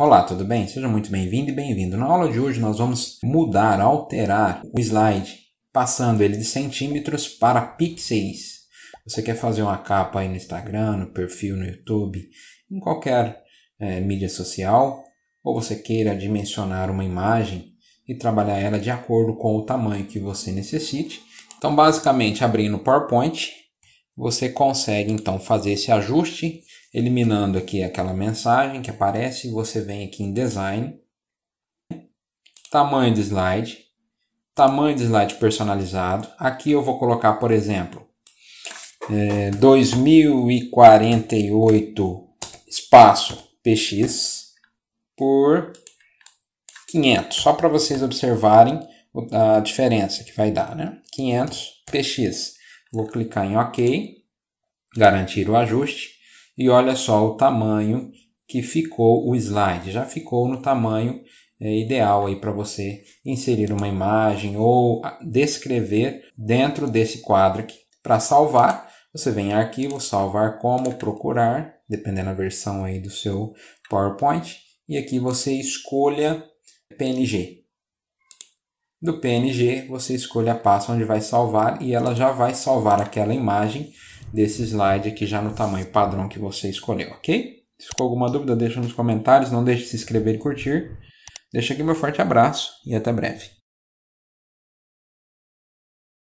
Olá, tudo bem? Seja muito bem-vindo e bem-vindo. Na aula de hoje nós vamos mudar, alterar o slide, passando ele de centímetros para pixels. Você quer fazer uma capa aí no Instagram, no perfil, no YouTube, em qualquer é, mídia social, ou você queira dimensionar uma imagem e trabalhar ela de acordo com o tamanho que você necessite. Então, basicamente, abrindo o PowerPoint, você consegue então fazer esse ajuste eliminando aqui aquela mensagem que aparece, você vem aqui em design, tamanho do slide, tamanho do slide personalizado. Aqui eu vou colocar, por exemplo, é, 2048 espaço px por 500, só para vocês observarem a diferença que vai dar, né? 500 px. Vou clicar em OK, garantir o ajuste. E olha só o tamanho que ficou o slide. Já ficou no tamanho é, ideal aí para você inserir uma imagem ou descrever dentro desse quadro aqui. Para salvar, você vem em arquivo, salvar como, procurar, dependendo da versão aí do seu PowerPoint. E aqui você escolha PNG. Do PNG, você escolhe a pasta onde vai salvar e ela já vai salvar aquela imagem desse slide aqui já no tamanho padrão que você escolheu, ok? Se ficou alguma dúvida, deixa nos comentários, não deixe de se inscrever e curtir. Deixa aqui meu forte abraço e até breve.